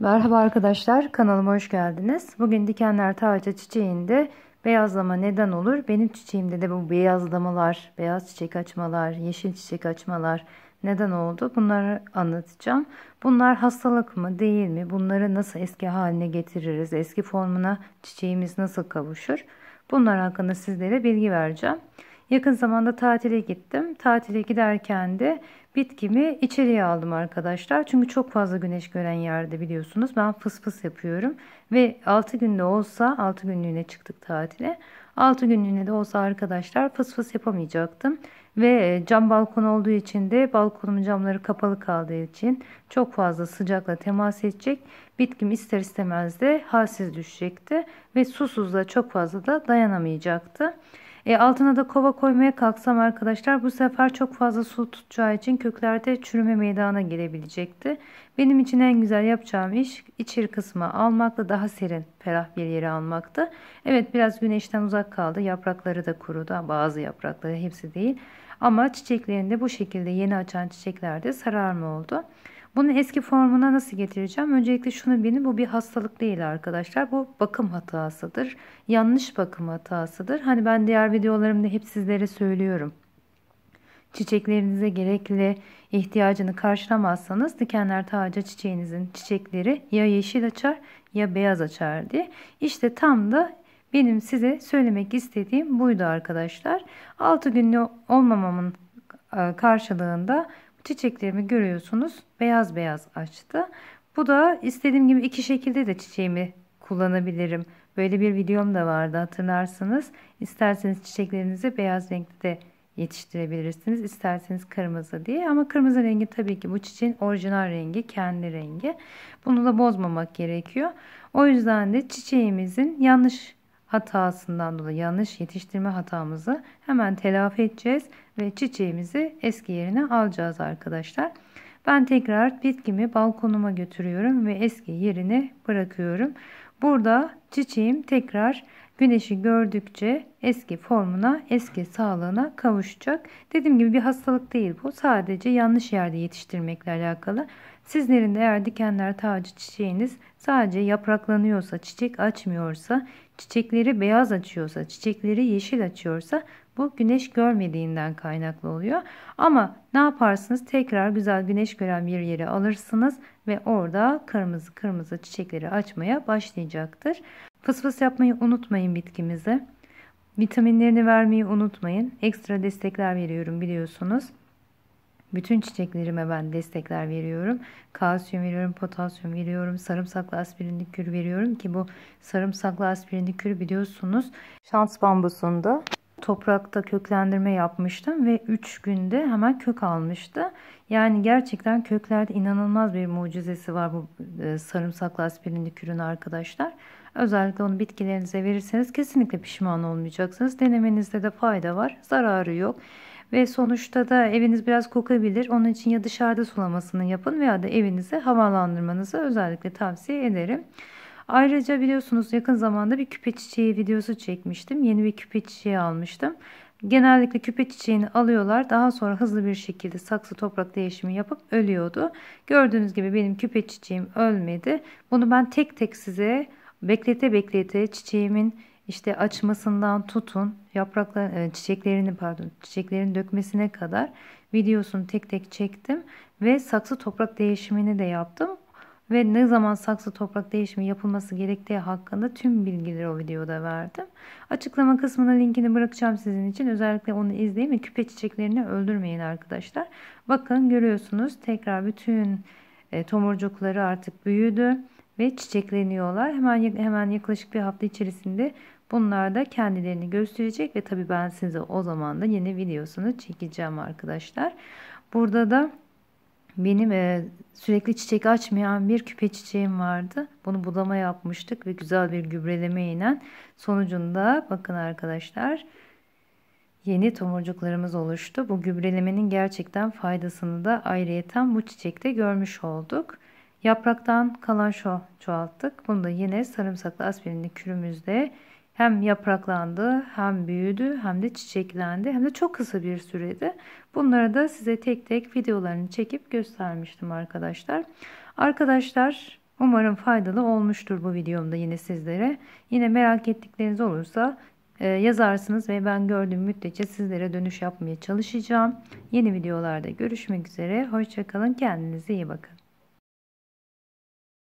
Merhaba arkadaşlar kanalıma hoş geldiniz. Bugün dikenler ta çiçeğinde beyazlama neden olur? Benim çiçeğimde de bu beyazlamalar, beyaz çiçek açmalar, yeşil çiçek açmalar neden oldu? Bunları anlatacağım. Bunlar hastalık mı değil mi? Bunları nasıl eski haline getiririz? Eski formuna çiçeğimiz nasıl kavuşur? Bunlar hakkında sizlere bilgi vereceğim. Yakın zamanda tatile gittim. Tatile giderken de bitkimi içeriye aldım arkadaşlar. Çünkü çok fazla güneş gören yerde biliyorsunuz ben fıs fıs yapıyorum. Ve 6 günde olsa 6 günlüğüne çıktık tatile. 6 günlüğüne de olsa arkadaşlar fıs fıs yapamayacaktım. Ve e, cam balkon olduğu için de balkonumun camları kapalı kaldığı için çok fazla sıcakla temas edecek. Bitkim ister istemez de halsiz düşecekti. Ve susuzla çok fazla da dayanamayacaktı. E, altına da kova koymaya kalksam arkadaşlar bu sefer çok fazla su tutacağı için köklerde çürüme meydana gelebilecekti. Benim için en güzel yapacağım iş içeri kısmı almakla daha serin ferah bir yere almaktı. Evet biraz güneşten uzak kaldı. Yaprakları da kurudu. Bazı yaprakları hepsi değil. Ama çiçeklerinde bu şekilde yeni açan çiçeklerde sararma oldu. Bunu eski formuna nasıl getireceğim? Öncelikle şunu bilin bu bir hastalık değil arkadaşlar. Bu bakım hatasıdır. Yanlış bakım hatasıdır. Hani ben diğer videolarımda hep sizlere söylüyorum. Çiçeklerinize gerekli ihtiyacını karşılamazsanız dikenler taca çiçeğinizin çiçekleri ya yeşil açar ya beyaz açar diye. İşte tam da benim size söylemek istediğim buydu arkadaşlar. 6 günlü olmamamın e, karşılığında çiçeklerimi görüyorsunuz beyaz beyaz açtı. Bu da istediğim gibi iki şekilde de çiçeğimi kullanabilirim. Böyle bir videom da vardı hatırlarsınız. İsterseniz çiçeklerinizi beyaz renkte de yetiştirebilirsiniz. İsterseniz kırmızı diye ama kırmızı rengi tabii ki bu çiçeğin orijinal rengi, kendi rengi. Bunu da bozmamak gerekiyor. O yüzden de çiçeğimizin yanlış hatasından dolayı yanlış yetiştirme hatamızı hemen telafi edeceğiz ve çiçeğimizi eski yerine alacağız arkadaşlar. Ben tekrar bitkimi balkonuma götürüyorum ve eski yerine bırakıyorum. Burada çiçeğim tekrar güneşi gördükçe eski formuna, eski sağlığına kavuşacak. Dediğim gibi bir hastalık değil bu. Sadece yanlış yerde yetiştirmekle alakalı. Sizlerin de eğer dikenler tacı çiçeğiniz sadece yapraklanıyorsa, çiçek açmıyorsa, çiçekleri beyaz açıyorsa, çiçekleri yeşil açıyorsa bu güneş görmediğinden kaynaklı oluyor. Ama ne yaparsınız? Tekrar güzel güneş gören bir yere alırsınız ve orada kırmızı kırmızı çiçekleri açmaya başlayacaktır. Fısfıs yapmayı unutmayın bitkimize. Vitaminlerini vermeyi unutmayın. Ekstra destekler veriyorum biliyorsunuz. Bütün çiçeklerime ben destekler veriyorum. Kalsiyum veriyorum, potasyum veriyorum, sarımsaklı aspirin likürü veriyorum ki bu sarımsaklı aspirin likürü biliyorsunuz şans bambusunda toprakta köklendirme yapmıştım ve 3 günde hemen kök almıştı. Yani gerçekten köklerde inanılmaz bir mucizesi var bu e, sarımsaklı aspirinlik ürünü arkadaşlar. Özellikle onu bitkilerinize verirseniz kesinlikle pişman olmayacaksınız. Denemenizde de fayda var, zararı yok. Ve sonuçta da eviniz biraz kokabilir. Onun için ya dışarıda sulamasını yapın veya da evinizi havalandırmanızı özellikle tavsiye ederim. Ayrıca biliyorsunuz yakın zamanda bir küpe çiçeği videosu çekmiştim. Yeni bir küpe çiçeği almıştım. Genellikle küpe çiçeğini alıyorlar. Daha sonra hızlı bir şekilde saksı toprak değişimi yapıp ölüyordu. Gördüğünüz gibi benim küpe çiçeğim ölmedi. Bunu ben tek tek size beklete beklete çiçeğimin işte açmasından tutun yapraklar e, çiçeklerini pardon çiçeklerin dökmesine kadar videosunu tek tek çektim ve saksı toprak değişimini de yaptım ve ne zaman saksı toprak değişimi yapılması gerektiği hakkında tüm bilgileri o videoda verdim. Açıklama kısmına linkini bırakacağım sizin için. Özellikle onu izleyin ve küpe çiçeklerini öldürmeyin arkadaşlar. Bakın görüyorsunuz tekrar bütün e, tomurcukları artık büyüdü ve çiçekleniyorlar. Hemen hemen yaklaşık bir hafta içerisinde bunlar da kendilerini gösterecek ve tabii ben size o zaman da yeni videosunu çekeceğim arkadaşlar. Burada da benim e, sürekli çiçek açmayan bir küpe çiçeğim vardı. Bunu budama yapmıştık ve güzel bir gübreleme ile sonucunda bakın arkadaşlar yeni tomurcuklarımız oluştu. Bu gübrelemenin gerçekten faydasını da ayrıyeten bu çiçekte görmüş olduk. Yapraktan kalan şu çoğalttık. Bunu da yine sarımsaklı aspirinli kürümüzde hem yapraklandı, hem büyüdü, hem de çiçeklendi, hem de çok kısa bir sürede. Bunları da size tek tek videolarını çekip göstermiştim arkadaşlar. Arkadaşlar umarım faydalı olmuştur bu videomda yine sizlere. Yine merak ettikleriniz olursa e, yazarsınız ve ben gördüğüm müddetçe sizlere dönüş yapmaya çalışacağım. Yeni videolarda görüşmek üzere. Hoşçakalın. Kendinize iyi bakın.